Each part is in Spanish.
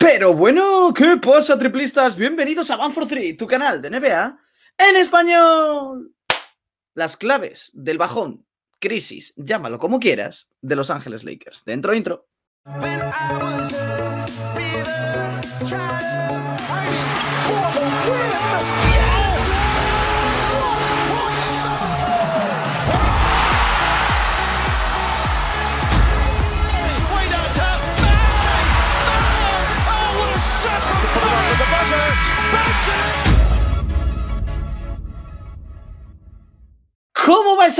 Pero bueno, ¿qué pasa, triplistas? Bienvenidos a One for Three, tu canal de NBA en español. Las claves del bajón, crisis, llámalo como quieras, de Los Ángeles Lakers. Dentro intro.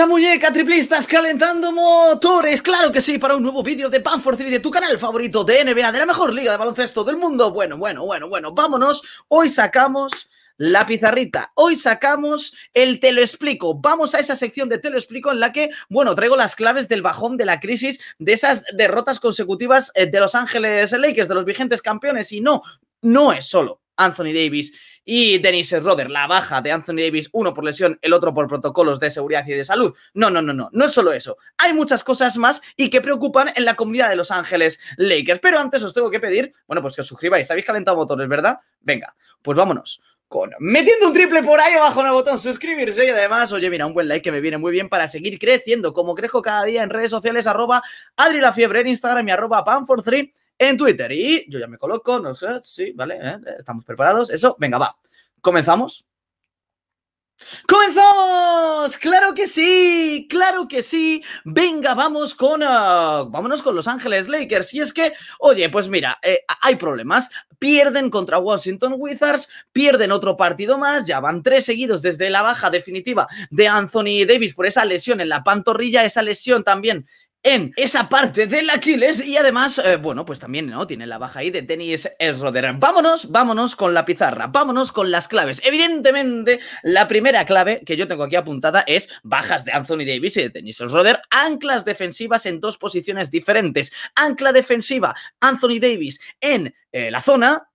muñeca, triplistas, calentando motores. Claro que sí, para un nuevo vídeo de Banford y de tu canal favorito de NBA, de la mejor liga de baloncesto del mundo. Bueno, bueno, bueno, bueno, vámonos. Hoy sacamos la pizarrita. Hoy sacamos el Te lo explico. Vamos a esa sección de Te lo explico en la que, bueno, traigo las claves del bajón de la crisis, de esas derrotas consecutivas eh, de Los Ángeles Lakers, de los vigentes campeones. Y no, no es solo Anthony Davis y Denise Roder, la baja de Anthony Davis, uno por lesión, el otro por protocolos de seguridad y de salud. No, no, no, no, no es solo eso. Hay muchas cosas más y que preocupan en la comunidad de Los Ángeles Lakers. Pero antes os tengo que pedir, bueno, pues que os suscribáis. Habéis calentado motores, ¿verdad? Venga, pues vámonos con metiendo un triple por ahí abajo en el botón suscribirse y además, oye, mira, un buen like que me viene muy bien para seguir creciendo, como crezco cada día en redes sociales, arroba Adri La Fiebre en Instagram y arroba Pan3 en Twitter. Y yo ya me coloco, no sé, sí, vale, eh, estamos preparados. Eso, venga, va. ¿Comenzamos? ¡Comenzamos! ¡Claro que sí! ¡Claro que sí! Venga, vamos con. Ah, vámonos con Los Ángeles Lakers. Y es que, oye, pues mira, eh, hay problemas. Pierden contra Washington Wizards, pierden otro partido más. Ya van tres seguidos desde la baja definitiva de Anthony Davis por esa lesión en la pantorrilla, esa lesión también en esa parte del Aquiles y además, eh, bueno, pues también, ¿no? Tiene la baja ahí de tenis Roder. Vámonos, vámonos con la pizarra, vámonos con las claves. Evidentemente, la primera clave que yo tengo aquí apuntada es bajas de Anthony Davis y de tenis Roder, anclas defensivas en dos posiciones diferentes. Ancla defensiva, Anthony Davis en eh, la zona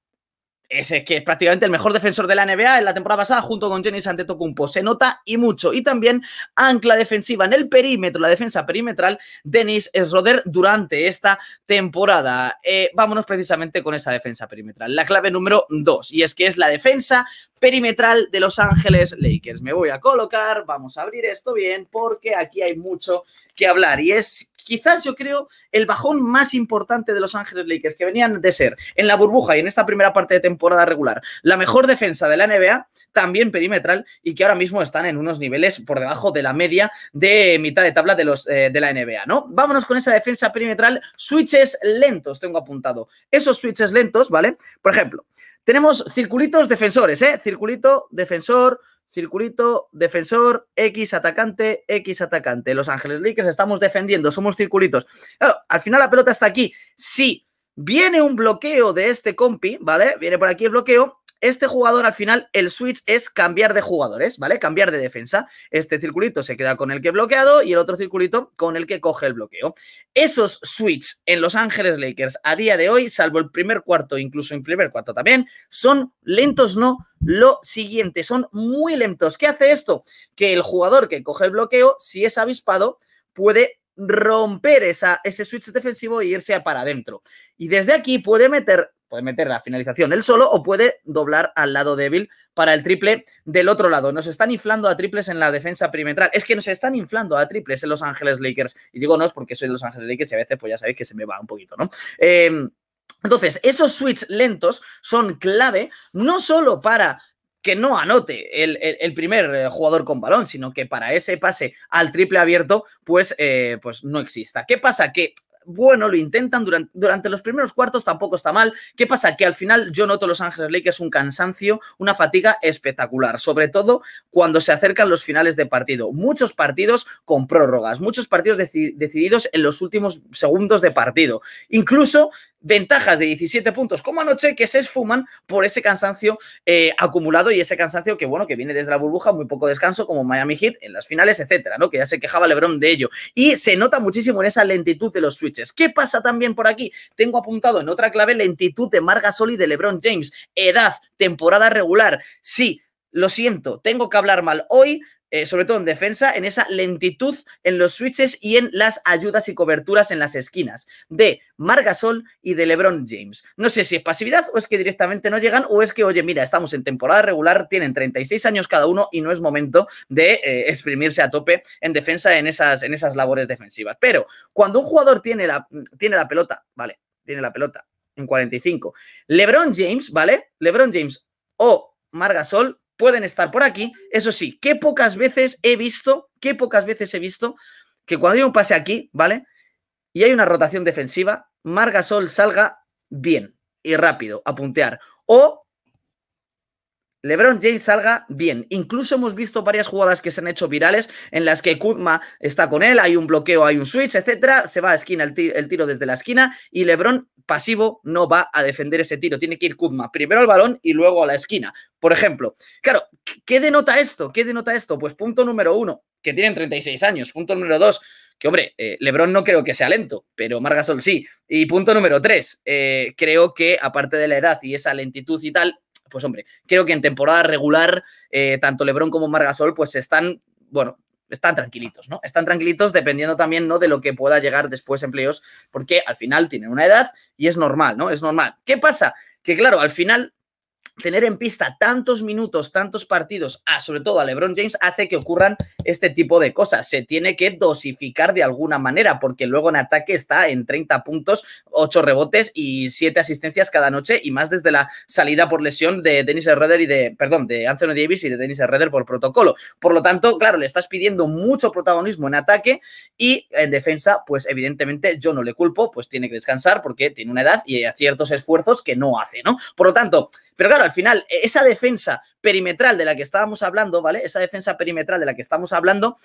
ese que es prácticamente el mejor defensor de la NBA en la temporada pasada junto con Jenny Antetokounmpo. Se nota y mucho. Y también ancla defensiva en el perímetro, la defensa perimetral, Denis Schroeder durante esta temporada. Eh, vámonos precisamente con esa defensa perimetral. La clave número dos y es que es la defensa perimetral de Los Ángeles Lakers. Me voy a colocar, vamos a abrir esto bien porque aquí hay mucho que hablar y es quizás yo creo el bajón más importante de Los Ángeles Lakers, que venían de ser en la burbuja y en esta primera parte de temporada regular la mejor defensa de la NBA, también perimetral, y que ahora mismo están en unos niveles por debajo de la media de mitad de tabla de, los, eh, de la NBA, ¿no? Vámonos con esa defensa perimetral, switches lentos, tengo apuntado. Esos switches lentos, ¿vale? Por ejemplo, tenemos circulitos defensores, ¿eh? Circulito, defensor, circulito, defensor, X atacante, X atacante. Los Ángeles Lakers estamos defendiendo, somos circulitos. al final la pelota está aquí. Si viene un bloqueo de este compi, ¿vale? Viene por aquí el bloqueo, este jugador, al final, el switch es cambiar de jugadores, ¿vale? Cambiar de defensa. Este circulito se queda con el que bloqueado y el otro circulito con el que coge el bloqueo. Esos switch en Los Ángeles Lakers a día de hoy, salvo el primer cuarto, incluso en primer cuarto también, son lentos, no lo siguiente, son muy lentos. ¿Qué hace esto? Que el jugador que coge el bloqueo, si es avispado, puede romper esa, ese switch defensivo e irse para adentro. Y desde aquí puede meter Puede meter la finalización él solo o puede doblar al lado débil para el triple del otro lado. Nos están inflando a triples en la defensa perimetral. Es que nos están inflando a triples en Los Ángeles Lakers. Y digo no es porque soy de Los Ángeles Lakers y a veces pues ya sabéis que se me va un poquito, ¿no? Eh, entonces, esos switches lentos son clave no solo para que no anote el, primer eh, jugador con balón, sino que para ese pase al triple abierto, pues, eh, pues no exista. ¿Qué pasa? Que bueno, lo intentan durante, los primeros cuartos, tampoco está mal. ¿Qué pasa? Que al final yo noto Los Ángeles es un cansancio, una fatiga espectacular, sobre todo cuando se acercan los finales de partido. Muchos partidos con prórrogas, muchos partidos decididos en los últimos segundos de partido. Incluso ventajas de 17 puntos como anoche que se esfuman por ese cansancio eh, acumulado y ese cansancio que, bueno, que viene desde la burbuja, muy poco descanso, como Miami Heat en las finales, etcétera, ¿no? Que ya se quejaba LeBron de ello. Y se nota muchísimo en esa lentitud de los switches. ¿Qué pasa también por aquí? Tengo apuntado en otra clave lentitud de Marga Soli de LeBron James. Edad, temporada regular. Sí, lo siento, tengo que hablar mal hoy eh, sobre todo en defensa, en esa lentitud en los switches y en las ayudas y coberturas en las esquinas de Margasol y de LeBron James. No sé si es pasividad o es que directamente no llegan o es que, oye, mira, estamos en temporada regular, tienen 36 años cada uno y no es momento de eh, exprimirse a tope en defensa en esas, en esas labores defensivas. Pero cuando un jugador tiene la, tiene la pelota, ¿vale? Tiene la pelota en 45. LeBron James, ¿vale? LeBron James o Margasol pueden estar por aquí. Eso sí, qué pocas veces he visto, qué pocas veces he visto que cuando yo un pase aquí, ¿vale? Y hay una rotación defensiva, Margasol salga bien y rápido a puntear. O LeBron James salga bien. Incluso hemos visto varias jugadas que se han hecho virales en las que Kuzma está con él, hay un bloqueo, hay un switch, etcétera. Se va a esquina el, tiro desde la esquina y LeBron pasivo no va a defender ese tiro. Tiene que ir Kuzma primero al balón y luego a la esquina. Por ejemplo, claro, ¿qué denota esto? ¿Qué denota esto? Pues punto número uno, que tienen 36 años. Punto número dos, que hombre, eh, Lebron no creo que sea lento, pero Margasol sí. Y punto número tres, eh, creo que aparte de la edad y esa lentitud y tal, pues hombre, creo que en temporada regular, eh, tanto Lebron como Margasol, pues están, bueno, están tranquilitos, ¿no? Están tranquilitos dependiendo también, ¿no? De lo que pueda llegar después en porque al final tienen una edad y es normal, ¿no? Es normal. ¿Qué pasa? Que claro, al final tener en pista tantos minutos, tantos partidos, a, ah, sobre todo a LeBron James, hace que ocurran este tipo de cosas. Se tiene que dosificar de alguna manera, porque luego en ataque está en 30 puntos, 8 rebotes y 7 asistencias cada noche, y más desde la salida por lesión de Dennis y de, perdón, de Anthony Davis y de Dennis Redder por protocolo. Por lo tanto, claro, le estás pidiendo mucho protagonismo en ataque y en defensa, pues evidentemente yo no le culpo, pues tiene que descansar porque tiene una edad y hay ciertos esfuerzos que no hace, ¿no? Por lo tanto, pero claro, al final, e-, esa defensa perimetral de la que estábamos hablando, ¿vale? Esa defensa perimetral de la que estamos hablando,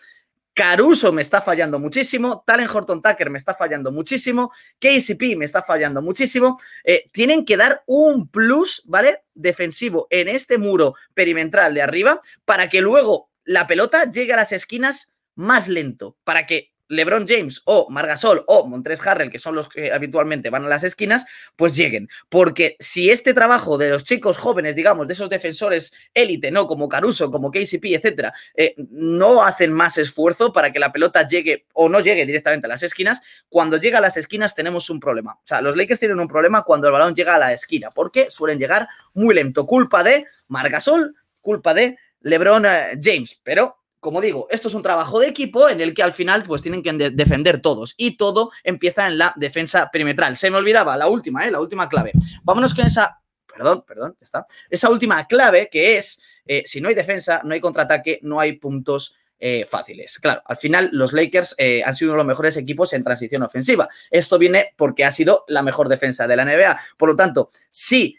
Caruso me está fallando muchísimo, Talen Horton Tucker me está fallando muchísimo, KCP me está fallando muchísimo. Eh, tienen que dar un plus, ¿vale? Defensivo en este muro perimetral de arriba para que luego la pelota llegue a las esquinas más lento, para que LeBron James o Margasol o Montres Harrell, que son los que habitualmente van a las esquinas, pues lleguen. Porque si este trabajo de los chicos jóvenes, digamos, de esos defensores élite, ¿no? Como Caruso, como KCP, etcétera, eh, no hacen más esfuerzo para que la pelota llegue o no llegue directamente a las esquinas, cuando llega a las esquinas tenemos un problema. O sea, los Lakers tienen un problema cuando el balón llega a la esquina, porque suelen llegar muy lento. Culpa de Margasol, culpa de LeBron eh, James, pero como digo, esto es un trabajo de equipo en el que al final pues tienen que defender todos y todo empieza en la defensa perimetral. Se me olvidaba la última, ¿eh? la última clave. Vámonos con esa, perdón, perdón, está. Esa última clave que es, eh, si no hay defensa, no hay contraataque, no hay puntos eh, fáciles. Claro, al final los Lakers eh, han sido uno de los mejores equipos en transición ofensiva. Esto viene porque ha sido la mejor defensa de la NBA. Por lo tanto, si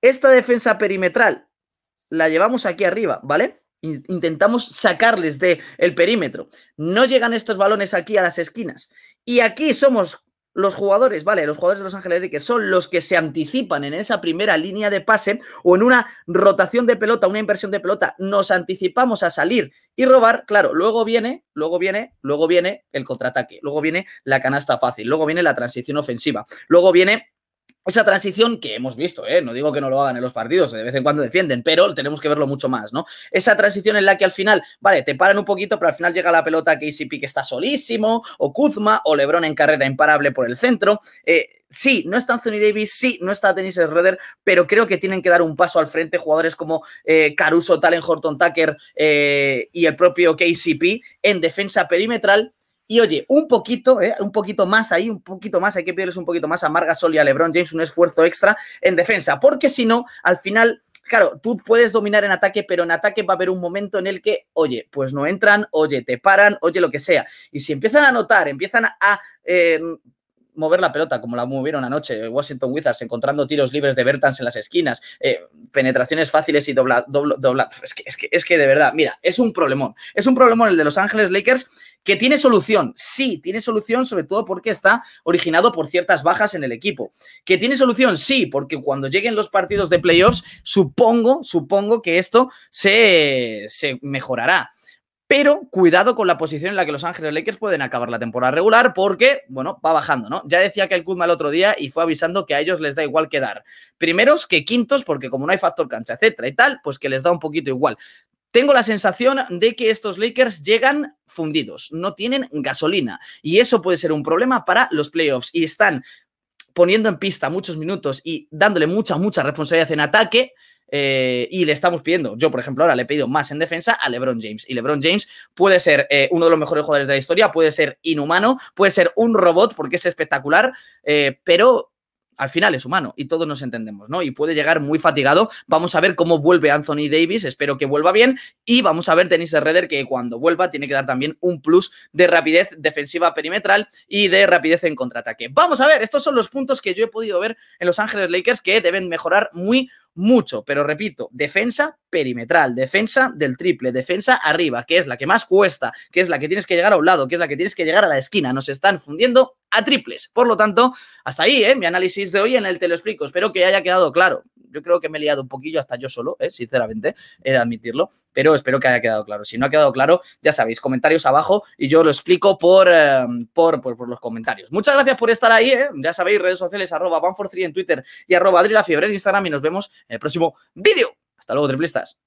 esta defensa perimetral la llevamos aquí arriba, ¿vale? intentamos sacarles del el perímetro. No llegan estos balones aquí a las esquinas. Y aquí somos los jugadores, ¿vale? Los jugadores de Los Ángeles que son los que se anticipan en esa primera línea de pase o en una rotación de pelota, una inversión de pelota, nos anticipamos a salir y robar, claro, luego viene, luego viene, luego viene el contraataque, luego viene la canasta fácil, luego viene la transición ofensiva, luego viene esa transición que hemos visto, ¿eh? no digo que no lo hagan en los partidos, de vez en cuando defienden, pero tenemos que verlo mucho más, ¿no? Esa transición en la que al final, vale, te paran un poquito, pero al final llega la pelota a KCP que está solísimo, o Kuzma, o Lebron en carrera imparable por el centro. Eh, sí, no está Anthony Davis, sí, no está Dennis Schroeder, pero creo que tienen que dar un paso al frente jugadores como eh, Caruso, Talen Horton Tucker y el propio KCP en defensa perimetral y oye, un poquito, eh, un poquito más ahí, un poquito más, hay que pedirles un poquito más a Marga Sol y a LeBron James un esfuerzo extra en defensa, porque si no, al final claro, tú puedes dominar en ataque, pero en ataque va a haber un momento en el que, oye, pues no entran, oye, te paran, oye, lo que sea. Y si empiezan a notar, empiezan a eh, mover la pelota, como la movieron anoche Washington Wizards, encontrando tiros libres de Bertans en las esquinas, eh, penetraciones fáciles y dobla, Es que, es, que, de verdad, mira, es un problemón. Es un problemón el de Los Ángeles Lakers que tiene solución, sí, tiene solución, sobre todo porque está originado por ciertas bajas en el equipo. Que tiene solución, sí, porque cuando lleguen los partidos de playoffs, supongo, supongo que esto se, se mejorará. Pero cuidado con la posición en la que Los Ángeles Lakers pueden acabar la temporada regular porque, bueno, va bajando, ¿no? Ya decía que el Kuzma el otro día y fue avisando que a ellos les da igual quedar primeros que quintos porque como no hay factor cancha, etcétera y tal, pues que les da un poquito igual. Tengo la sensación de que estos Lakers llegan fundidos, no tienen gasolina y eso puede ser un problema para los playoffs y están poniendo en pista muchos minutos y dándole mucha, mucha responsabilidad en ataque eh, y le estamos pidiendo, yo por ejemplo ahora le he pedido más en defensa a LeBron James. Y LeBron James puede ser eh, uno de los mejores jugadores de la historia, puede ser inhumano, puede ser un robot porque es espectacular, eh, pero al final es humano y todos nos entendemos, ¿no? Y puede llegar muy fatigado. Vamos a ver cómo vuelve Anthony Davis, espero que vuelva bien. Y vamos a ver Dennis Redder, que cuando vuelva tiene que dar también un plus de rapidez defensiva perimetral y de rapidez en contraataque. Vamos a ver, estos son los puntos que yo he podido ver en Los Ángeles Lakers que deben mejorar muy mucho, pero repito, defensa perimetral, defensa del triple, defensa arriba, que es la que más cuesta, que es la que tienes que llegar a un lado, que es la que tienes que llegar a la esquina. Nos están fundiendo a triples. Por lo tanto, hasta ahí, ¿eh? mi análisis de hoy en el Te lo explico. Espero que haya quedado claro yo creo que me he liado un poquillo hasta yo solo, ¿eh? sinceramente, he de admitirlo, pero espero que haya quedado claro. Si no ha quedado claro, ya sabéis, comentarios abajo y yo lo explico por, em, por, los comentarios. Muchas gracias por estar ahí, ¿eh? ya sabéis, redes sociales, arroba banfor3 en Twitter y arroba adrilafiebre en Instagram y nos vemos en el próximo vídeo. Hasta luego, triplistas.